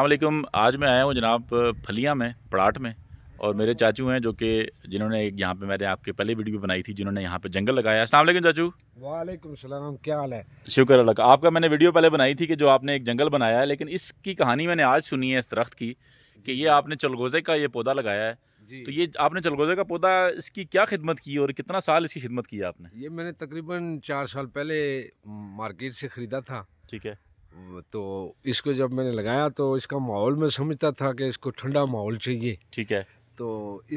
अलैक्म आज मैं आया हूँ जनाब फलिया में पड़ाट में और मेरे चाचू हैं जो कि जिन्होंने एक यहाँ पे मैंने आपके पहले वीडियो बनाई थी जिन्होंने यहाँ पे जंगल लगाया अस्सलाम वालेकुम चाचू वालेकुम सलाम क्या हाल है शुक्र अल्लाह का आपका मैंने वीडियो पहले बनाई थी कि जो आपने एक जंगल बनाया है लेकिन इसकी कहानी मैंने आज सुनी है इस दरख्त की कि ये आपने चलगोजे का ये पौधा लगाया है तो ये आपने चलगोजे का पौधा इसकी क्या खिदमत की और कितना साल इसकी खिदमत की आपने ये मैंने तकरीबन चार साल पहले मार्केट से ख़रीदा था ठीक है तो इसको जब मैंने लगाया तो इसका माहौल मैं समझता था कि इसको ठंडा माहौल चाहिए ठीक है तो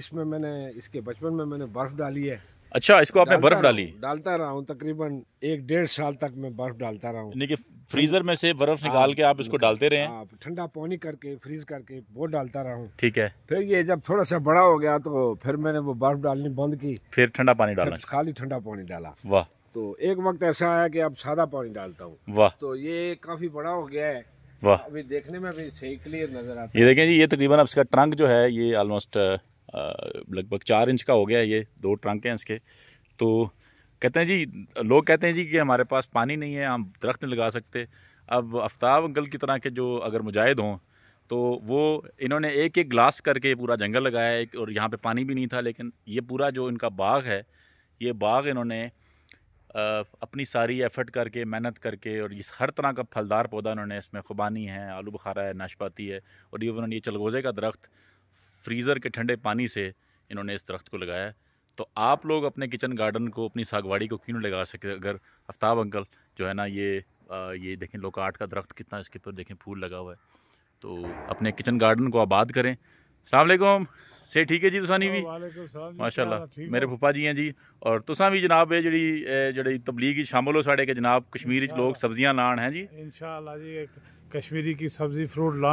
इसमें मैंने इसके बचपन में मैंने बर्फ़ डाली है अच्छा इसको आपने बर्फ डाली डालता रहा हूँ तकरीबन एक डेढ़ साल तक मैं बर्फ डालता रहा हूँ फ्रीजर में से बर्फ हाँ, निकाल के आप इसको डालते रहे आप ठंडा पानी करके फ्रीज करके वो डालता रहा हूँ ठीक है फिर ये जब थोड़ा सा बड़ा हो गया तो फिर मैंने वो बर्फ डालनी बंद की फिर ठंडा पानी डाला खाली ठंडा पानी डाला वाह तो एक वक्त ऐसा आया कि अब सादा पानी डालता हूँ वाह तो ये काफी बड़ा हो गया है वाह अभी देखने में अभी सही क्लियर नजर आता ये देखें जी ये तकरीबन अब इसका ट्रंक जो है ये ऑलमोस्ट लगभग चार इंच का हो गया है ये दो ट्रंक हैं इसके तो कहते हैं जी लोग कहते हैं जी कि हमारे पास पानी नहीं है हम दरख्त नहीं लगा सकते अब आफ्ताब अंकल की तरह के जो अगर मुजाहिद हों तो वो इन्होंने एक एक ग्लास करके पूरा जंगल लगाया एक और यहाँ पे पानी भी नहीं था लेकिन ये पूरा जो इनका बाग है ये बाग इन्होंने अपनी सारी एफर्ट करके मेहनत करके और इस हर तरह का फलदार पौधा उन्होंने इसमें खुबानी है आलू बुखारा है नाशपाती है और ये उन्होंने ये चलगोजे का दरख्त फ्रीज़र के ठंडे पानी से इन्होंने इस दरख्त को लगाया तो आप लोग अपने किचन गार्डन को अपनी सागवाड़ी को क्यों लगा सके अगर आफ्ताब अंकल जो है ना ये आ, ये देखें लोकाट का दरख्त कितना इसके ऊपर देखें फूल लगा हुआ है तो अपने किचन गार्डन को आबाद करें अलैक्म से ठीक है जी तुसानी भी माशाल्लाह मेरे फुफा जी हैं जी और तुसा भी जनाब ये जड़ी जड़ी तबलीग शामिल हो साढ़े के जनाब कश्मीर लोग सब्जियां लान है जी इंशाल्लाह कश्मीरी की सब्जी फ्रूट